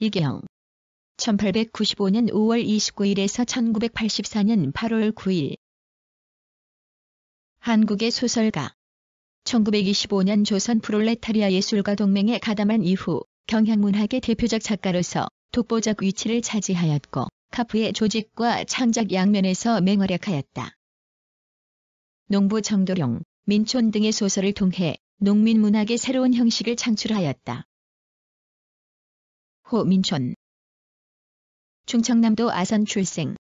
이계영. 1895년 5월 29일에서 1984년 8월 9일. 한국의 소설가. 1925년 조선 프롤레타리아 예술가 동맹에 가담한 이후 경향문학의 대표적 작가로서 독보적 위치를 차지하였고 카프의 조직과 창작 양면에서 맹활약하였다. 농부 정도령, 민촌 등의 소설을 통해 농민문학의 새로운 형식을 창출하였다. 호민촌 충청남도 아산 출생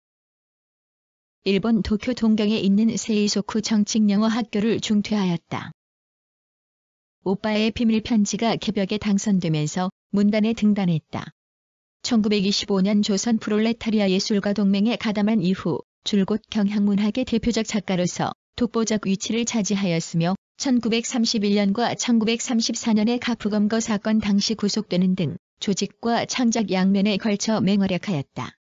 일본 도쿄 동경에 있는 세이소쿠 정칭영어 학교를 중퇴하였다. 오빠의 비밀 편지가 개벽에 당선되면서 문단에 등단했다. 1925년 조선 프롤레타리아 예술가 동맹에 가담한 이후 줄곧 경향문학의 대표적 작가로서 독보적 위치를 차지하였으며 1931년과 1934년의 가프검거 사건 당시 구속되는 등 조직과 창작 양면에 걸쳐 맹활약하였다.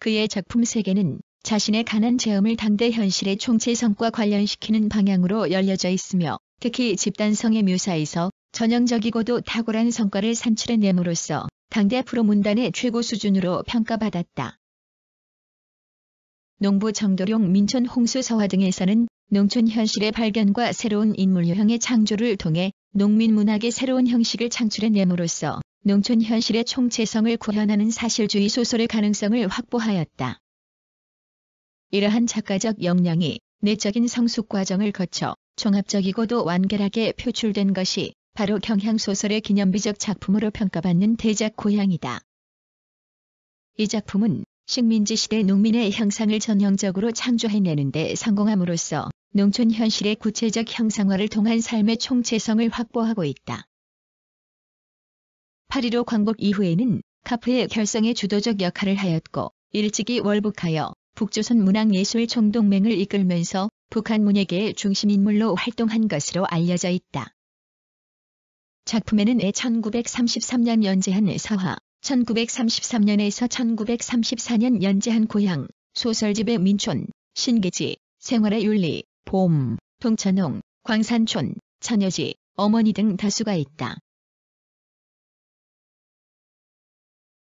그의 작품 세계는 자신의 가난 체험을 당대 현실의 총체성과 관련시키는 방향으로 열려져 있으며 특히 집단성의 묘사에서 전형적이고도 탁월한 성과를 산출해냄으로써 당대 프로 문단의 최고 수준으로 평가받았다. 농부 정도룡 민촌 홍수 서화 등에 서는 농촌 현실의 발견과 새로운 인물 유형의 창조를 통해 농민 문학의 새로운 형식을 창출해냄으로써 농촌 현실의 총체성을 구현하는 사실주의 소설의 가능성을 확보하였다. 이러한 작가적 역량이 내적인 성숙 과정을 거쳐 종합적이고도 완결하게 표출된 것이 바로 경향소설의 기념비적 작품으로 평가받는 대작 고향이다. 이 작품은 식민지 시대 농민의 향상을 전형적으로 창조해내는 데 성공함으로써 농촌 현실의 구체적 형상화를 통한 삶의 총체성을 확보하고 있다. 8.15 광복 이후에는 카프의 결성에 주도적 역할을 하였고 일찍이 월북하여 북조선 문학예술 총동맹을 이끌면서 북한 문예계의 중심인물로 활동한 것으로 알려져 있다. 작품에는 애 1933년 연재한 사화, 1933년에서 1934년 연재한 고향, 소설집의 민촌, 신계지, 생활의 윤리, 봄, 동천홍, 광산촌, 처녀지, 어머니 등 다수가 있다.